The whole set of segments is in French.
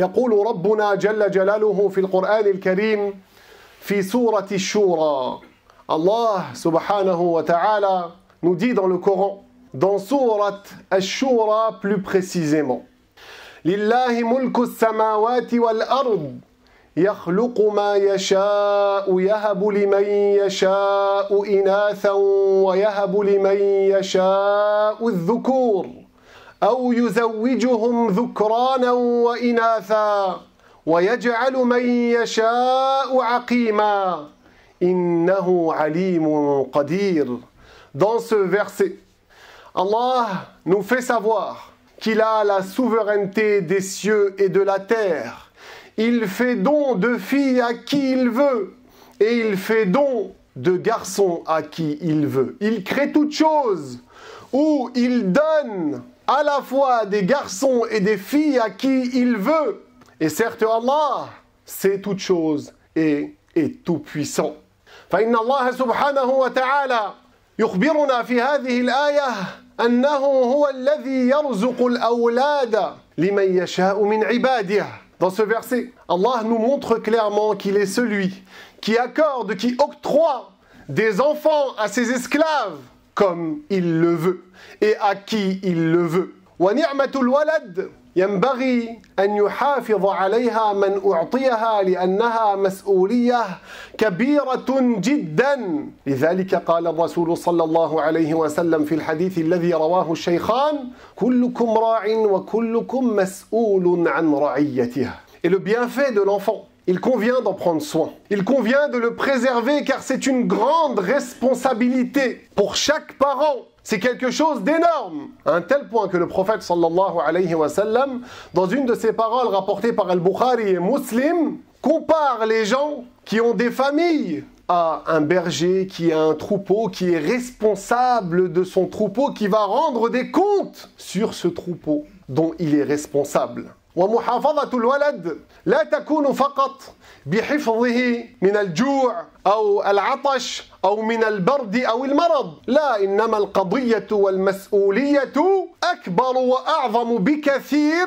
يقول ربنا جل جلاله في القرآن الكريم في سورة الشورى الله سبحانه وتعالى ta'ala nous dit dans le Coran, dans Surat plus précisément, لله ملك السماوات والأرض يخلق ما يشاء يهب لمن يشاء إناثا ويهب لمن يشاء الذكور Dans ce verset, Allah nous fait savoir qu'il a la souveraineté des cieux et de la terre. Il fait don de filles à qui il veut et il fait don de garçons à qui il veut. Il crée toutes choses ou il donne à la fois des garçons et des filles à qui il veut. Et certes, Allah sait toutes choses et est tout puissant. Dans ce verset, Allah nous montre clairement qu'il est celui qui accorde, qui octroie des enfants à ses esclaves comme il le veut et à qui il le veut. ونعمة الولد ينبغي أن يحافظ عليها من أعطيها لأنها مسؤولية كبيرة جدا لذلك قال الرسول صلى الله عليه وسلم في الحديث الذي رواه الشيخان كلكم راع وكلكم مسؤول عن رعيته Et le bienfait de l'enfant il convient d'en prendre soin. Il convient de le préserver car c'est une grande responsabilité pour chaque parent. C'est quelque chose d'énorme, à un tel point que le prophète sallallahu alayhi wa sallam, dans une de ses paroles rapportées par Al-Bukhari et Muslim, compare les gens qui ont des familles à un berger qui a un troupeau, qui est responsable de son troupeau, qui va rendre des comptes sur ce troupeau dont il est responsable. ومحافظة الولد لا تكون فقط بحفظه من الجوع أو العطش أو من البرد أو المرض لا إنما القضية والمسؤولية أكبر وأعظم بكثير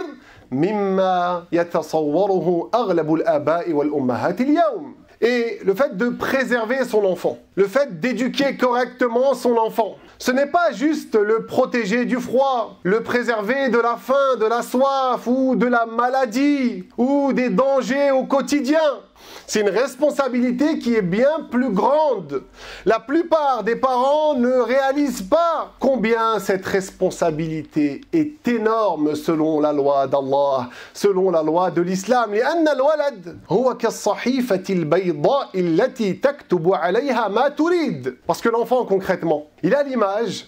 مما يتصوره أغلب الآباء والأمهات اليوم et le fait de préserver son enfant, le fait d'éduquer correctement son enfant, Ce n'est pas juste le protéger du froid, le préserver de la faim, de la soif ou de la maladie ou des dangers au quotidien. C'est une responsabilité qui est bien plus grande. La plupart des parents ne réalisent pas combien cette responsabilité est énorme selon la loi d'Allah, selon la loi de l'islam. Parce que l'enfant concrètement, il a l'image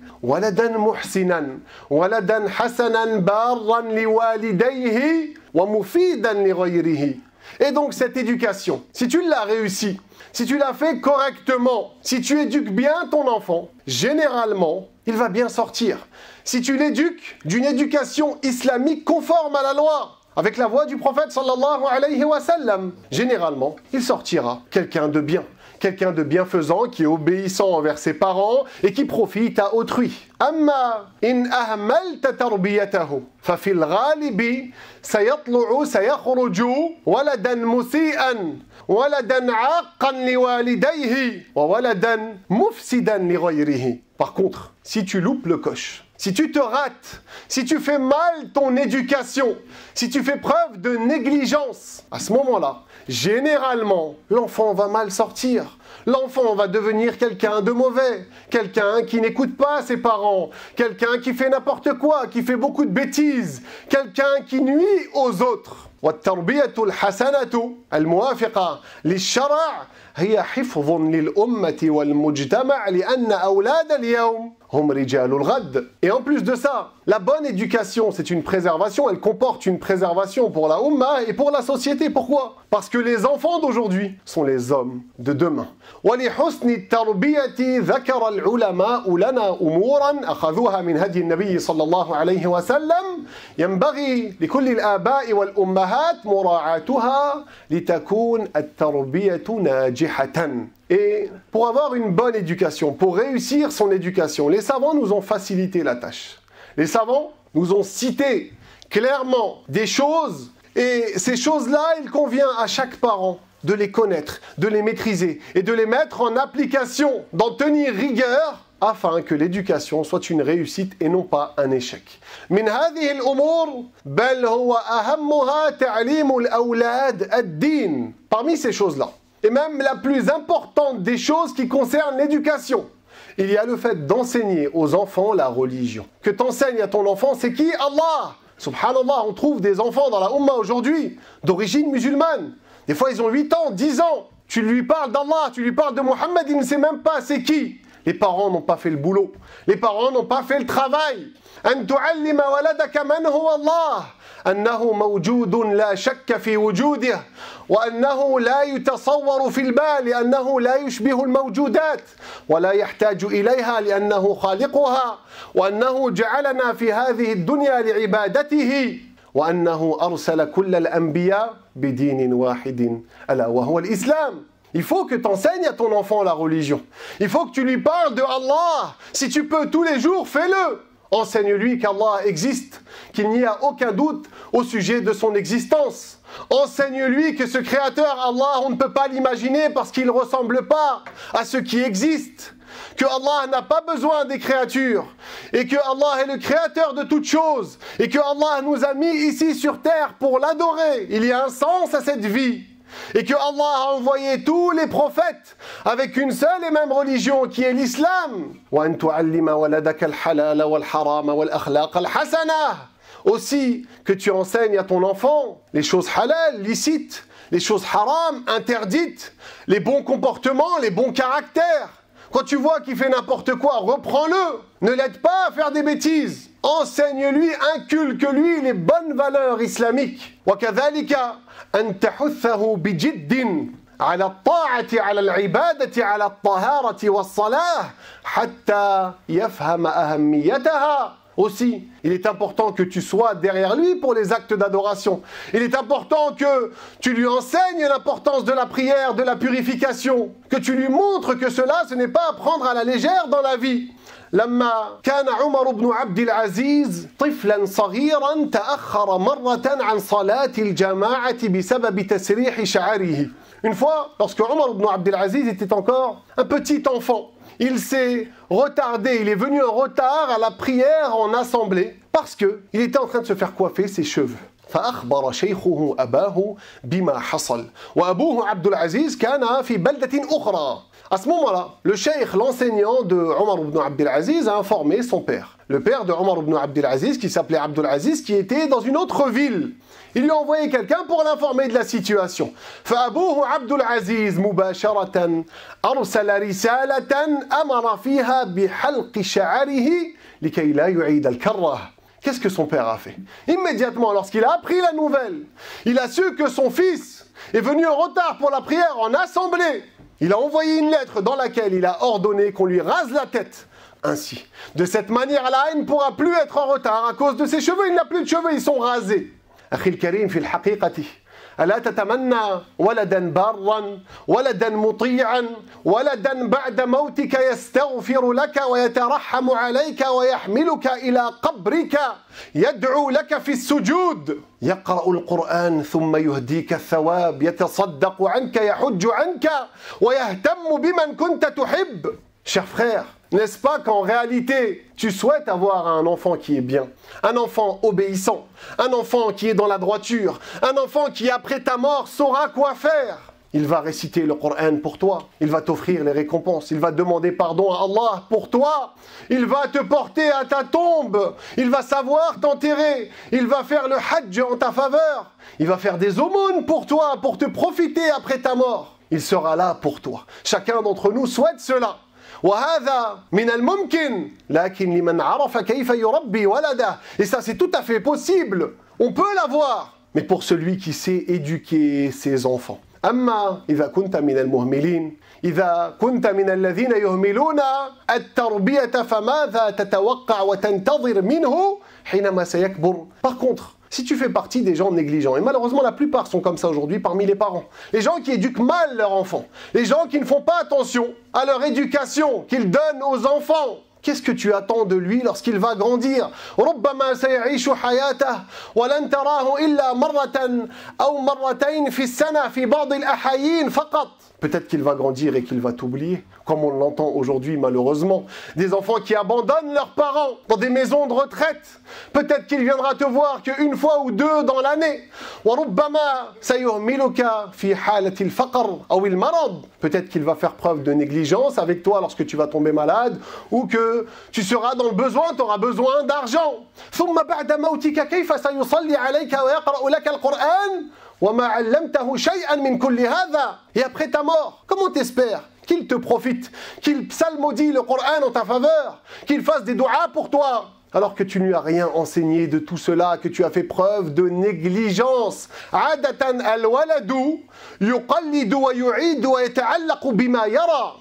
Et donc cette éducation, si tu l'as réussi, si tu l'as fait correctement, si tu éduques bien ton enfant, généralement, il va bien sortir. Si tu l'éduques d'une éducation islamique conforme à la loi, avec la voix du prophète sallallahu alayhi wa sallam, généralement, il sortira quelqu'un de bien quelqu'un de bienfaisant, qui est obéissant envers ses parents et qui profite à autrui. Amma in ahmalta tarbiyatahu fil ghalibi sayatlou sayakhruju waladan musian waladan aqqan liwalidayhi wa waladan mufsidan li Par contre, si tu loupes le coche si tu te rates, si tu fais mal ton éducation, si tu fais preuve de négligence, à ce moment-là, généralement, l'enfant va mal sortir. L'enfant va devenir quelqu'un de mauvais, quelqu'un qui n'écoute pas ses parents, quelqu'un qui fait n'importe quoi, qui fait beaucoup de bêtises, quelqu'un qui nuit aux autres. هي حفظ للأمة والمجتمع لأن أولاد اليوم هم رجال الغد Et en plus de ça, la bonne éducation, c'est une préservation, elle comporte une préservation pour la Umma et pour la société. Pourquoi Parce que les enfants d'aujourd'hui sont les hommes de demain. ولحسن التربية ذكر العلماء لنا أمورا أخذوها من هدي النبي صلى الله عليه وسلم ينبغي لكل الآباء والأمهات مراعاتها لتكون التربية ناجحة et pour avoir une bonne éducation, pour réussir son éducation, les savants nous ont facilité la tâche. Les savants nous ont cité clairement des choses et ces choses-là, il convient à chaque parent de les connaître, de les maîtriser et de les mettre en application, d'en tenir rigueur afin que l'éducation soit une réussite et non pas un échec. Parmi ces choses-là, et même la plus importante des choses qui concerne l'éducation. Il y a le fait d'enseigner aux enfants la religion. Que t'enseignes à ton enfant, c'est qui Allah Subhanallah, on trouve des enfants dans la Ummah aujourd'hui, d'origine musulmane. Des fois, ils ont 8 ans, 10 ans. Tu lui parles d'Allah, tu lui parles de Mohammed, il ne sait même pas c'est qui. Les parents n'ont pas fait le boulot. Les parents n'ont pas fait le travail. أن تعلم ولدك من هو الله أنه موجود لا شك في وجوده وأنه لا يتصور في البال أنه لا يشبه الموجودات ولا يحتاج إليها لأنه خالقها وأنه جعلنا في هذه الدنيا لعبادته وأنه أرسل كل الأنبياء بدين واحد ألا وهو الإسلام Il faut que tu enseignes à ton enfant la religion. Il faut que tu lui parles de Allah. Si tu peux tous les jours, fais-le. Enseigne-lui qu'Allah existe, qu'il n'y a aucun doute au sujet de son existence. Enseigne-lui que ce créateur, Allah, on ne peut pas l'imaginer parce qu'il ne ressemble pas à ce qui existe. Que Allah n'a pas besoin des créatures. Et que Allah est le créateur de toutes choses. Et que Allah nous a mis ici sur terre pour l'adorer. Il y a un sens à cette vie et que Allah a envoyé tous les prophètes avec une seule et même religion qui est l'islam. Aussi que tu enseignes à ton enfant les choses halal, licites, les choses haram, interdites, les bons comportements, les bons caractères. Quand tu vois qu'il fait n'importe quoi, reprends-le. Ne l'aide pas à faire des bêtises. Enseigne-lui, inculque-lui les bonnes valeurs islamiques. ala al ala al العبادة wa salah aussi. Il est important que tu sois derrière lui pour les actes d'adoration. Il est important que tu lui enseignes l'importance de la prière, de la purification, que tu lui montres que cela, ce n'est pas à prendre à la légère dans la vie. Une fois, lorsque Omar ibn Aziz était encore un petit enfant, il s'est retardé, il est venu en retard à la prière en assemblée parce qu'il était en train de se faire coiffer ses cheveux. فأخبر شيخه أباه بما حصل وأبوه عبد العزيز كان في بلدة أخرى À ce moment-là, le shaykh, l'enseignant de Omar ibn Abdelaziz, a informé son père. Le père de Omar ibn al-Aziz, qui s'appelait Aziz, qui était dans une autre ville. Il lui a envoyé quelqu'un pour l'informer de la situation. فأبوه عبد العزيز مباشرة أرسل رسالة أمر فيها بحلق شعره لكي لا يعيد الكره Qu'est-ce que son père a fait Immédiatement, lorsqu'il a appris la nouvelle, il a su que son fils est venu en retard pour la prière en assemblée. Il a envoyé une lettre dans laquelle il a ordonné qu'on lui rase la tête. Ainsi, de cette manière, là ne pourra plus être en retard à cause de ses cheveux. Il n'a plus de cheveux, ils sont rasés. Akhil Karim fil ألا تتمنى ولدا بارا ولدا مطيعا ولدا بعد موتك يستغفر لك ويترحم عليك ويحملك إلى قبرك يدعو لك في السجود يقرأ القرآن ثم يهديك الثواب يتصدق عنك يحج عنك ويهتم بمن كنت تحب شفخير N'est-ce pas qu'en réalité, tu souhaites avoir un enfant qui est bien, un enfant obéissant, un enfant qui est dans la droiture, un enfant qui, après ta mort, saura quoi faire il va réciter le Coran pour toi. Il va t'offrir les récompenses. Il va demander pardon à Allah pour toi. Il va te porter à ta tombe. Il va savoir t'enterrer. Il va faire le Hajj en ta faveur. Il va faire des aumônes pour toi, pour te profiter après ta mort. Il sera là pour toi. Chacun d'entre nous souhaite cela. وهذا من الممكن لكن لمن عرف كيف يربي ولده et ça c'est tout on peut l'avoir mais pour celui qui sait éduquer ses enfants اما اذا كنت من المهملين اذا كنت من الذين يهملون التربيه فماذا تتوقع وتنتظر منه حينما سيكبر par contre si tu fais partie des gens négligents, et malheureusement la plupart sont comme ça aujourd'hui parmi les parents, les gens qui éduquent mal leurs enfants, les gens qui ne font pas attention à leur éducation qu'ils donnent aux enfants. Qu'est-ce que tu attends de lui lorsqu'il va grandir Peut-être qu'il va grandir et qu'il va t'oublier, comme on l'entend aujourd'hui malheureusement. Des enfants qui abandonnent leurs parents dans des maisons de retraite. Peut-être qu'il viendra te voir une fois ou deux dans l'année. Peut-être qu'il va faire preuve de négligence avec toi lorsque tu vas tomber malade ou que tu seras dans le besoin, tu auras besoin d'argent. Et après ta mort, comment t'espère qu'il te profite, qu'il psalmodie le Coran en ta faveur, qu'il fasse des doigts pour toi alors que tu ne lui as rien enseigné de tout cela, que tu as fait preuve de négligence.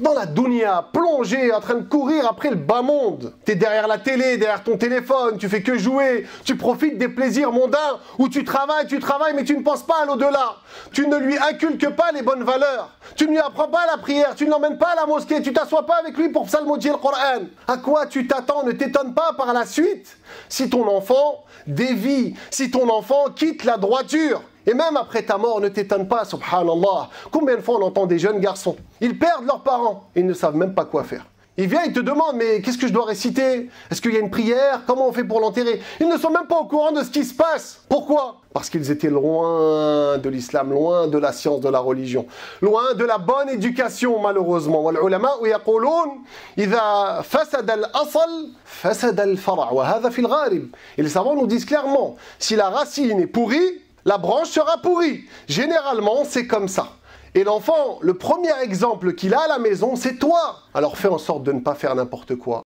dans la dounia, plongé, en train de courir après le bas monde. T'es derrière la télé, derrière ton téléphone, tu fais que jouer, tu profites des plaisirs mondains où tu travailles, tu travailles, mais tu ne penses pas à l'au-delà. Tu ne lui inculques pas les bonnes valeurs. Tu ne lui apprends pas la prière, tu ne l'emmènes pas à la mosquée, tu t'assois pas avec lui pour psalmodier le Coran. À quoi tu t'attends Ne t'étonne pas par la suite si ton enfant dévie, si ton enfant quitte la droiture. Et même après ta mort, ne t'étonne pas, subhanallah. Combien de fois on entend des jeunes garçons Ils perdent leurs parents, ils ne savent même pas quoi faire. Ils viennent, ils te demandent, mais qu'est-ce que je dois réciter Est-ce qu'il y a une prière Comment on fait pour l'enterrer Ils ne sont même pas au courant de ce qui se passe. Pourquoi Parce qu'ils étaient loin de l'islam, loin de la science, de la religion, loin de la bonne éducation, malheureusement. Et les savants nous disent clairement, si la racine est pourrie, la branche sera pourrie. Généralement, c'est comme ça. Et l'enfant, le premier exemple qu'il a à la maison, c'est toi. Alors fais en sorte de ne pas faire n'importe quoi.